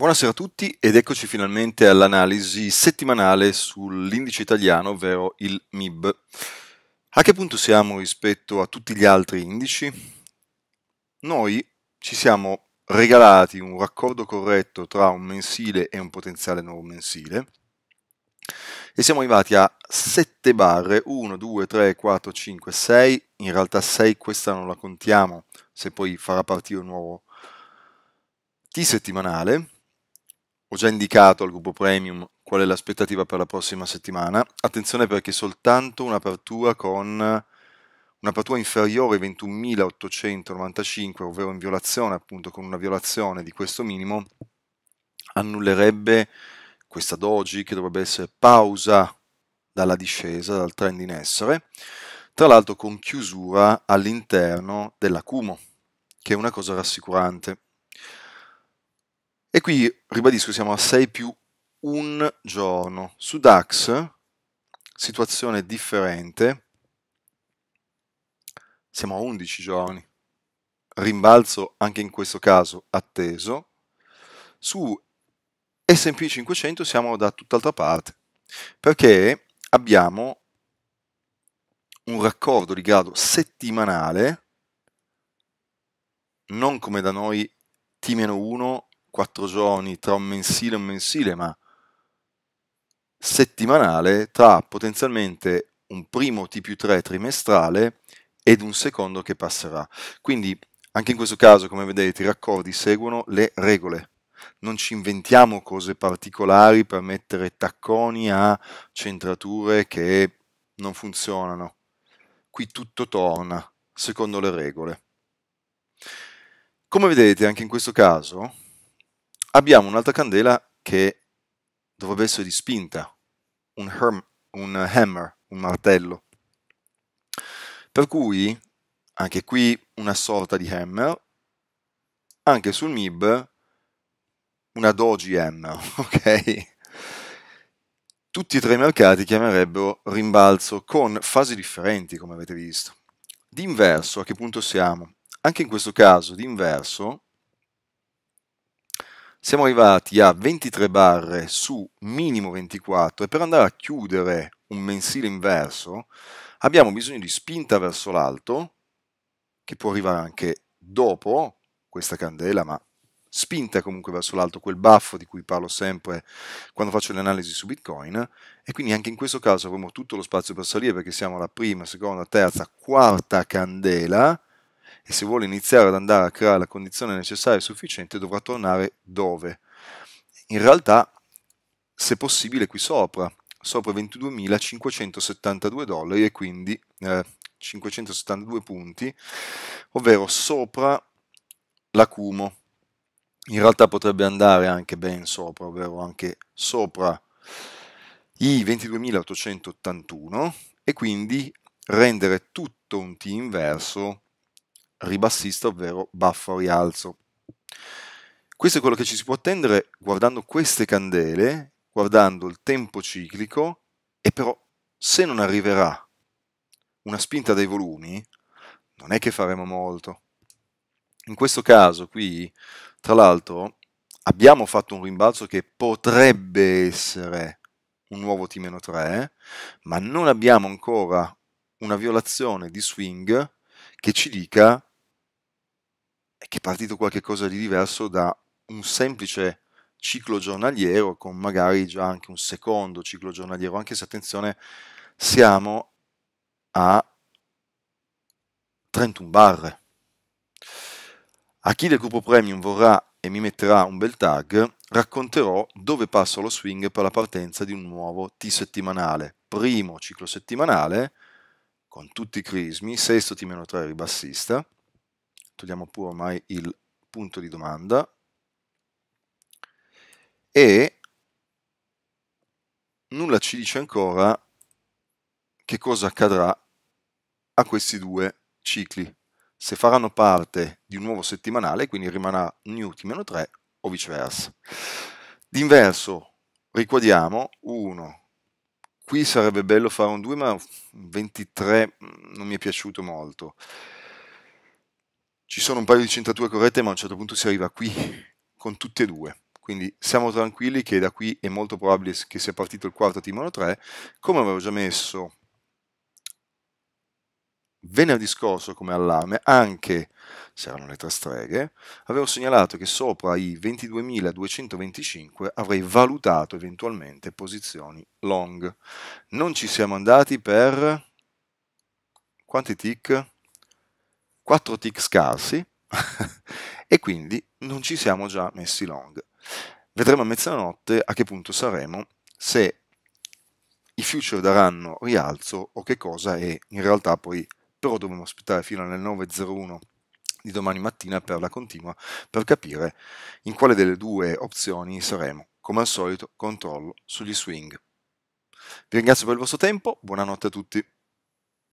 Buonasera a tutti ed eccoci finalmente all'analisi settimanale sull'indice italiano, ovvero il MIB. A che punto siamo rispetto a tutti gli altri indici? Noi ci siamo regalati un raccordo corretto tra un mensile e un potenziale nuovo mensile e siamo arrivati a 7 barre, 1, 2, 3, 4, 5, 6, in realtà 6 questa non la contiamo se poi farà partire un nuovo T settimanale ho già indicato al gruppo premium qual è l'aspettativa per la prossima settimana. Attenzione perché soltanto un'apertura con un'apertura inferiore ai 21.895, ovvero in violazione, appunto con una violazione di questo minimo, annullerebbe questa doji che dovrebbe essere pausa dalla discesa, dal trend in essere, tra l'altro con chiusura all'interno dell'acumo, che è una cosa rassicurante. E qui, ribadisco, siamo a 6 più un giorno. Su DAX, situazione differente, siamo a 11 giorni. Rimbalzo anche in questo caso atteso. Su S&P 500 siamo da tutt'altra parte, perché abbiamo un raccordo di grado settimanale, non come da noi T-1 quattro giorni, tra un mensile e un mensile, ma settimanale, tra potenzialmente un primo T più 3 trimestrale ed un secondo che passerà. Quindi anche in questo caso, come vedete, i raccordi seguono le regole. Non ci inventiamo cose particolari per mettere tacconi a centrature che non funzionano. Qui tutto torna secondo le regole. Come vedete, anche in questo caso, abbiamo un'altra candela che dovrebbe essere di spinta, un, herm, un hammer, un martello. Per cui, anche qui una sorta di hammer, anche sul MIB una doji hammer, ok? Tutti e tre i mercati chiamerebbero rimbalzo con fasi differenti, come avete visto. D'inverso, a che punto siamo? Anche in questo caso, d'inverso, siamo arrivati a 23 barre su minimo 24 e per andare a chiudere un mensile inverso abbiamo bisogno di spinta verso l'alto, che può arrivare anche dopo questa candela, ma spinta comunque verso l'alto, quel buffo di cui parlo sempre quando faccio le analisi su Bitcoin, e quindi anche in questo caso avremo tutto lo spazio per salire perché siamo alla prima, seconda, terza, quarta candela, e se vuole iniziare ad andare a creare la condizione necessaria e sufficiente dovrà tornare dove? In realtà, se possibile, qui sopra, sopra 22.572 dollari e quindi eh, 572 punti, ovvero sopra l'acumo. In realtà potrebbe andare anche ben sopra, ovvero anche sopra i 22.881 e quindi rendere tutto un T inverso ribassista, ovvero baffo a rialzo. Questo è quello che ci si può attendere guardando queste candele, guardando il tempo ciclico, e però se non arriverà una spinta dei volumi, non è che faremo molto. In questo caso qui, tra l'altro, abbiamo fatto un rimbalzo che potrebbe essere un nuovo T-3, ma non abbiamo ancora una violazione di swing che ci dica è che è partito qualcosa di diverso da un semplice ciclo giornaliero con magari già anche un secondo ciclo giornaliero, anche se attenzione siamo a 31 barre. A chi del gruppo premium vorrà e mi metterà un bel tag, racconterò dove passo lo swing per la partenza di un nuovo T settimanale, primo ciclo settimanale con tutti i crismi, sesto T-3 ribassista, togliamo pure ormai il punto di domanda e nulla ci dice ancora che cosa accadrà a questi due cicli, se faranno parte di un nuovo settimanale, quindi rimarrà newt t-3 o viceversa. D'inverso, riquadriamo 1. Qui sarebbe bello fare un 2, ma 23 mm, non mi è piaciuto molto ci sono un paio di centrature corrette ma a un certo punto si arriva qui con tutte e due quindi siamo tranquilli che da qui è molto probabile che sia partito il quarto timone 3 come avevo già messo venerdì scorso come allarme anche se erano le tre streghe avevo segnalato che sopra i 22.225 avrei valutato eventualmente posizioni long non ci siamo andati per quanti tick? 4 tick scarsi e quindi non ci siamo già messi long. Vedremo a mezzanotte a che punto saremo, se i future daranno rialzo o che cosa e in realtà poi però dovremo aspettare fino alle 9.01 di domani mattina per la continua per capire in quale delle due opzioni saremo. Come al solito controllo sugli swing. Vi ringrazio per il vostro tempo, buonanotte a tutti.